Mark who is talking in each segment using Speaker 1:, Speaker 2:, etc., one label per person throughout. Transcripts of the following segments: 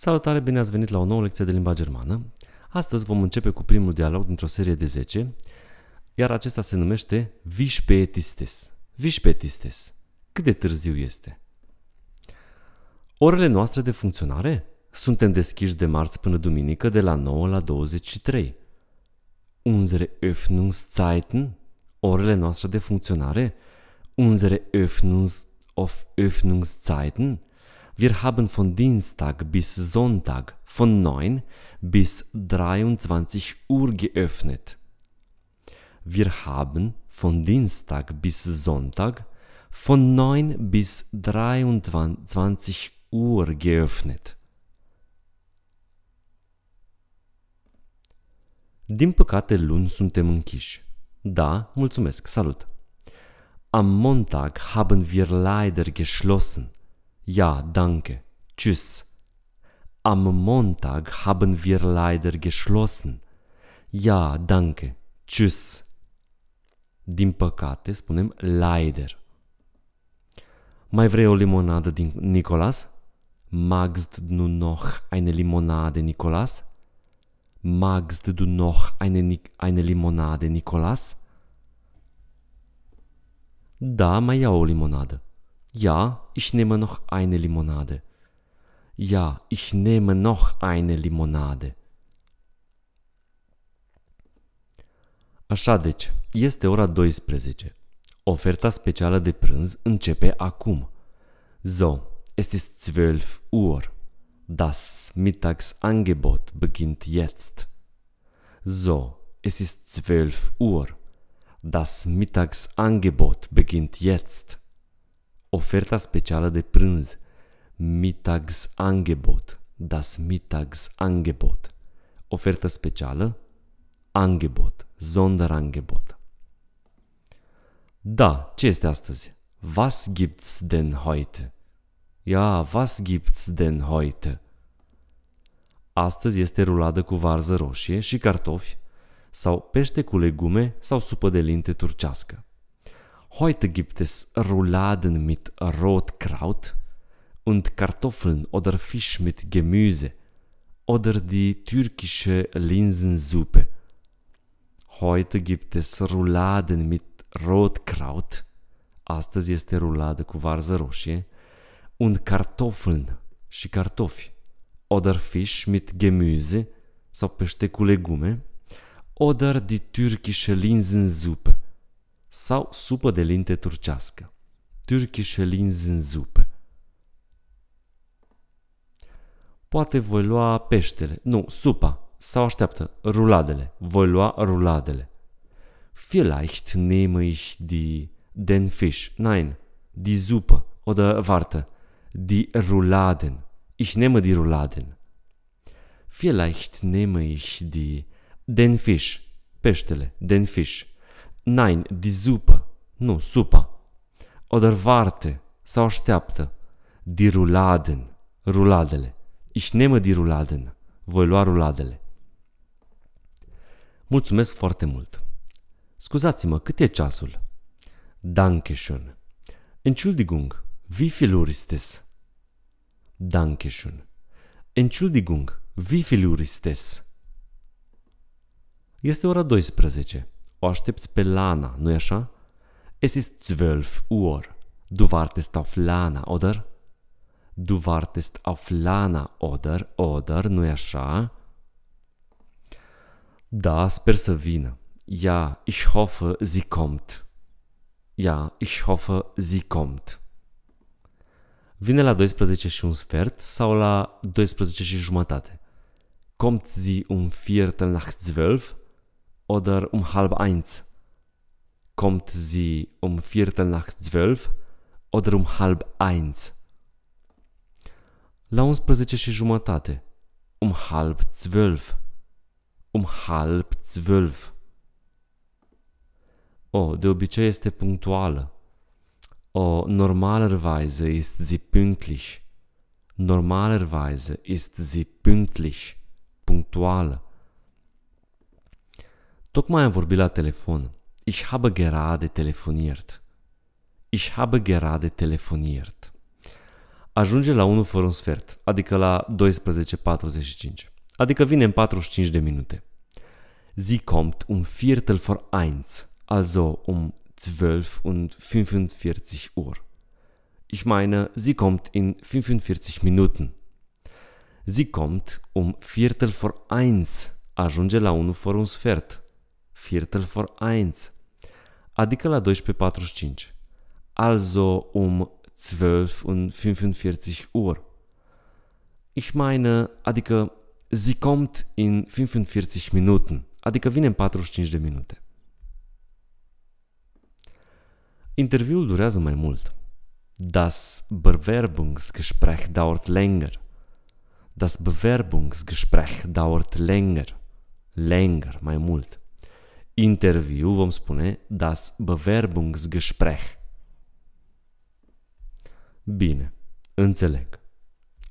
Speaker 1: Salutare, bine ați venit la o nouă lecție de limba germană. Astăzi vom începe cu primul dialog dintr-o serie de 10, iar acesta se numește Vișpetistes. Vișpetistes. Cât de târziu este? Orele noastre de funcționare? Suntem deschiși de marți până duminică de la 9 la 23. Unsere Öffnungszeiten? Orele noastre de funcționare? Unsere Öffnungs of Öffnungszeiten? Wir haben von Dienstag bis Sonntag von 9 bis 23 Uhr geöffnet. Wir haben von Dienstag bis Sonntag von 9 bis 23 Uhr geöffnet. Din păcate, luni suntem închiși. Da, mulțumesc, salut. Am Montag haben wir leider geschlossen. Ja, danke. Tschüss. Am Montag haben wir leider geschlossen. Ja, danke. Tschüss. Din păcate, spunem leider. Mai vrei o limonadă din Nicolas? Magst du noch eine Limonade, Nicolas? Magst du noch eine, eine Limonade, Nicolas? Da, mai iau o limonadă. Ja, ich nehme noch eine Limonade. Ja, ich nehme noch eine Limonade. Așa deci, este ora 12. Oferta specială de prânz începe acum. So, es ist 12 Uhr. Das Mittagsangebot beginnt jetzt. So, es ist 12 Uhr. Das Mittagsangebot beginnt jetzt. oferta specială de prânz, Angebot, das Angebot. ofertă specială, Angebot, Sonderangebot. Da, ce este astăzi? Was gibt's denn heute? Ja, was gibt's denn heute? Astăzi este ruladă cu varză roșie și cartofi sau pește cu legume sau supă de linte turcească. Heute gibt es Rouladen mit Rotkraut und Kartoffeln oder Fisch mit Gemüse oder die türkische Linsensuppe. Heute gibt es Rouladen mit Rotkraut. Astăzi este ruladă cu varză roșie und Kartoffeln și cartofi oder Fisch mit Gemüse sau pește cu legume oder die türkische Linsensuppe. sau supă de linte turcească, Turkish linzensuppe. Poate voi lua peștele, nu, supa, sau așteaptă, ruladele, voi lua ruladele. Vielleicht nehme ich die, den Fisch, nein, die Suppe oder warte, die Rouladen. Ich nehme die Rouladen. Vielleicht nehme ich die, den Fisch, peștele, den Fisch. Nein, die Suppe. Nu, supa. Oder warte, sau așteaptă. Die Ruladen. Ruladele. Ich nehme die Ruladen. Voi lua ruladele. Mulțumesc foarte mult. Scuzați-mă, cât e ceasul? schön. Entschuldigung, wie viel Uhr ist es? Danke schön. Entschuldigung, wie viel Uhr ist es? Este ora 12. aștepți pe Lana, nu-i așa? Es ist zwölf Uhr. Du wartest auf Lana, oder? Du wartest auf Lana, oder? Oder, nu-i așa? Da, sper să vină. Ja, ich hoffe, sie kommt. Ja, ich hoffe, sie kommt. Vine la 12 și un sfert sau la 12 și jumătate. Kommt sie um viertel nach zwölf? oder um halb eins? Kommt sie um Viertel nach zwölf oder um halb eins? La 11 și jumătate. Um halb zwölf. Um halb zwölf. O, oh, de obicei este punctuală. O, oh, normalerweise ist sie pünktlich. Normalerweise ist sie pünktlich. Punctuală. Tocmai am vorbit la telefon. Ich habe gerade telefoniert. Ich habe gerade telefoniert. Ajunge la 1 fără un sfert, adică la 12.45. Adică vine în 45 de minute. Sie kommt um Viertel vor eins, also um 12 und 45 Uhr. Ich meine, sie kommt in 45 Minuten. Sie kommt um Viertel vor eins, ajunge la 1 fără un sfert, Viertel vor eins, adică la 12.45, also um 12.45 Uhr. Ich meine, adică sie kommt in 45 Minuten, adică vine în 45 de minute. Interviul durează mai mult. Das Bewerbungsgespräch dauert länger. Das Bewerbungsgespräch dauert länger. Länger, mai mult. interviu vom spune das Bewerbungsgespräch. Bine, înțeleg.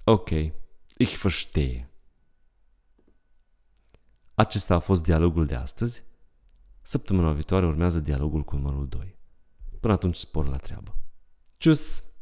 Speaker 1: Ok, ich verstehe. Acesta a fost dialogul de astăzi. Săptămâna viitoare urmează dialogul cu numărul 2. Până atunci spor la treabă. Tschüss!